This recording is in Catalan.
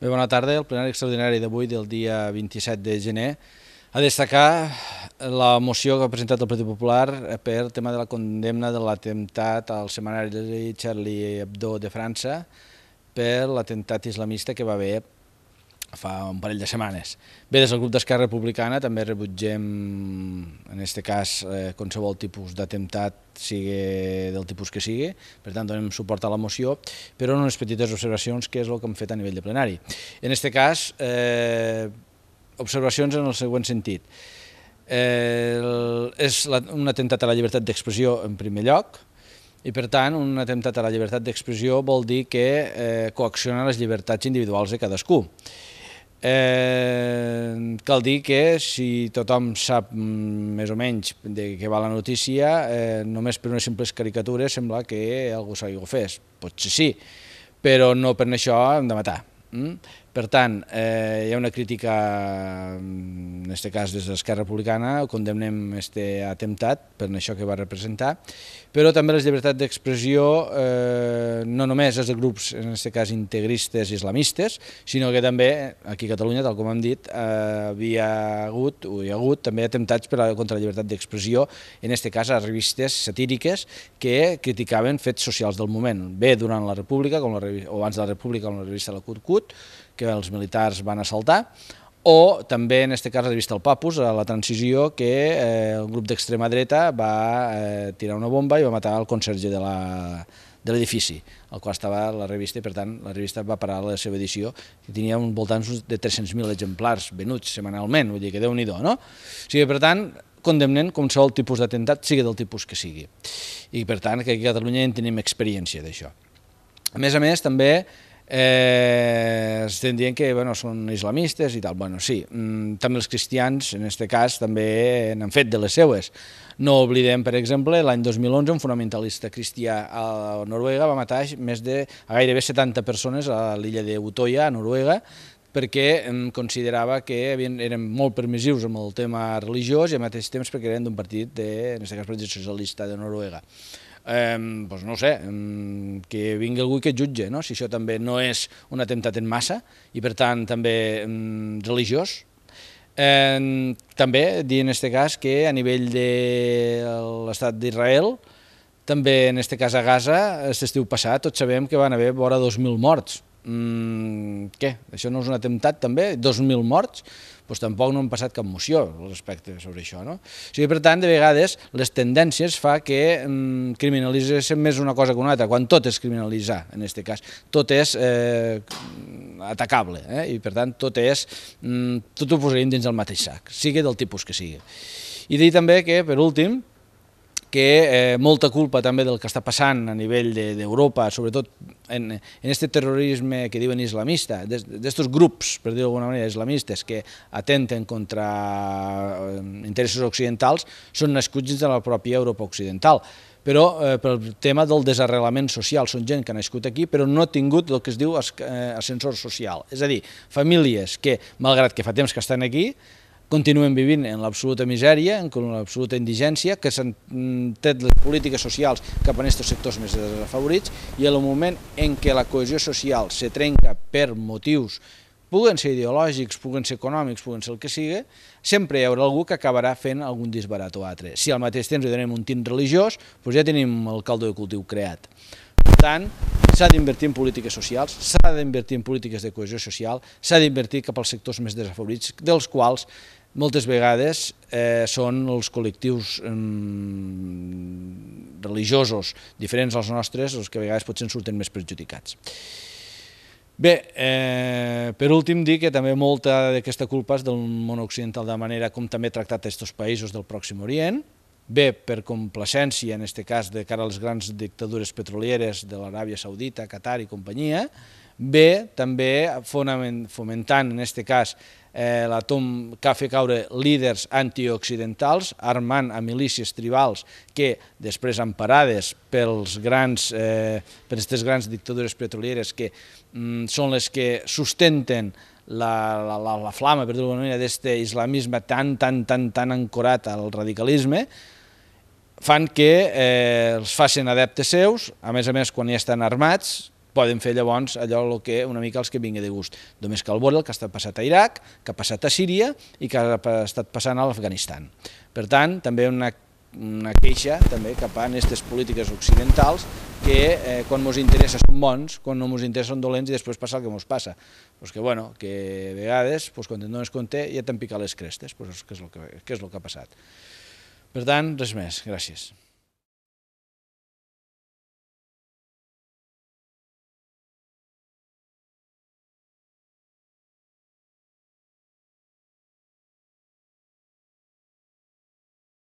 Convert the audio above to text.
Bé, bona tarda. El plenari extraordinari d'avui, del dia 27 de gener, a destacar la moció que ha presentat el Partit Popular per tema de la condemna de l'atemptat al setmanari Charlie Hebdo de França per l'atemptat islamista que va haver fa un parell de setmanes. Bé, des del grup d'Esquerra Republicana també rebutgem, en aquest cas, eh, qualsevol tipus d'atemptat, sigui del tipus que sigui, per tant donem suport a la moció, però en unes petites observacions que és el que hem fet a nivell de plenari. En aquest cas, eh, observacions en el següent sentit. Eh, el, és la, un atemptat a la llibertat d'expressió en primer lloc, i per tant un atemptat a la llibertat d'expressió vol dir que eh, coacciona les llibertats individuals de cadascú. Eh, cal dir que si tothom sap mm, més o menys de què va la notícia, eh, només per unes simples caricatures sembla que algú s'hi ho fer. Potser sí, però no per això hem de matar. Mm? Per tant, eh, hi ha una crítica mm, aquest cas des d'Esquerra Republicana, condemnem aquest atemptat per això que va representar, però també la llibertat d'expressió eh, no només és de grups, en aquest cas, integristes islamistes, sinó que també, aquí a Catalunya, tal com hem dit, eh, havia hagut, o hi ha hagut, també atemptats per contra la llibertat d'expressió, en aquest cas a revistes satíriques que criticaven fets socials del moment, bé durant la República, com la, o abans de la República, com la revista La Cut Cut, que els militars van assaltar, o també, en aquest cas, la revista El Papus, a la transició, que eh, un grup d'extrema dreta va eh, tirar una bomba i va matar el conserge de la de l'edifici, al qual estava la revista, i per tant la revista va parar la seva edició, que tenia un voltant de 300.000 exemplars venuts setmanalment, vull dir que déu-n'hi-do, no? O sigui, per tant, condemnen qualsevol tipus d'atemptat, sigui del tipus que sigui. I per tant, que aquí a Catalunya en tenim experiència d'això. A més a més, també eh, estem dient que bueno, són islamistes i tal. Bueno, sí, mm, també els cristians, en aquest cas, també n'han fet de les seues. No oblidem, per exemple, l'any 2011 un fonamentalista cristià a Noruega va matar més de a gairebé 70 persones a l'illa de Utoya, a Noruega, perquè mm, considerava que havien, eren molt permissius amb el tema religiós i al mateix temps perquè eren d'un partit, de, en aquest cas, Partit Socialista de Noruega eh, doncs no sé, que vingui algú que et jutge, no? si això també no és un atemptat en massa i per tant també religiós. Eh, també dir en aquest cas que a nivell de l'estat d'Israel, també en aquest cas a Gaza, l'estiu passat tots sabem que van haver vora 2.000 morts, Mm, què? Això no és un atemptat també? 2.000 morts? Doncs tampoc no han passat cap moció respecte sobre això. No? O sigui, per tant, de vegades les tendències fa que mm, criminalitzi més una cosa que una altra, quan tot és criminalitzar, en aquest cas. Tot és eh, atacable eh? i per tant tot és... Mm, tot ho posaríem dins del mateix sac, sigui del tipus que sigui. I dir també que, per últim, que eh, molta culpa també del que està passant a nivell d'Europa, de, sobretot en, en este terrorisme que diuen islamista, d'estos grups, per dir-ho d'alguna manera, islamistes que atenten contra eh, interessos occidentals, són nascuts de la pròpia Europa occidental però eh, pel tema del desarrelament social. Són gent que ha nascut aquí però no ha tingut el que es diu eh, ascensor social. És a dir, famílies que, malgrat que fa temps que estan aquí, continuen vivint en l'absoluta misèria, en l'absoluta indigència, que s'han mm, tret les polítiques socials cap a aquests sectors més desafavorits, i en el moment en què la cohesió social se trenca per motius puguen ser ideològics, puguen ser econòmics, puguen ser el que sigui, sempre hi haurà algú que acabarà fent algun disbarat o altre. Si al mateix temps li donem un tint religiós, doncs ja tenim el caldo de cultiu creat tant, s'ha d'invertir en polítiques socials, s'ha d'invertir en polítiques de cohesió social, s'ha d'invertir cap als sectors més desafavorits, dels quals moltes vegades eh, són els col·lectius eh, religiosos diferents als nostres, els que a vegades potser surten més perjudicats. Bé, eh, per últim dir que també molta d'aquesta culpa és del món occidental de manera com també ha tractat aquests països del Pròxim Orient, bé per complacència, en aquest cas de cara a les grans dictadures petrolieres de l'Aràbia Saudita, Qatar i companyia, bé també fomentant, en aquest cas, eh, la TOM que ha fet caure líders antioccidentals, armant a milícies tribals que, després emparades pels grans, eh, per aquestes grans dictadures petrolieres que mm, són les que sustenten la, la, la, la flama, per dir-ho d'aquest islamisme tan, tan, tan, tan ancorat al radicalisme, fan que eh, els facin adeptes seus, a més a més quan ja estan armats, poden fer llavors allò el que una mica els que vingui de gust. Només cal veure el que ha estat passat a Iraq, que ha passat a Síria i que ha estat passant a l'Afganistan. Per tant, també una, una queixa també cap a aquestes polítiques occidentals que eh, quan ens interessa són bons, quan no ens interessa són dolents i després passa el que ens passa. Pues que, bueno, que a vegades, pues, quan no es compte, ja t'han picat les crestes, pues, que és el que, que és el que ha passat. Per tant, res més. Gràcies.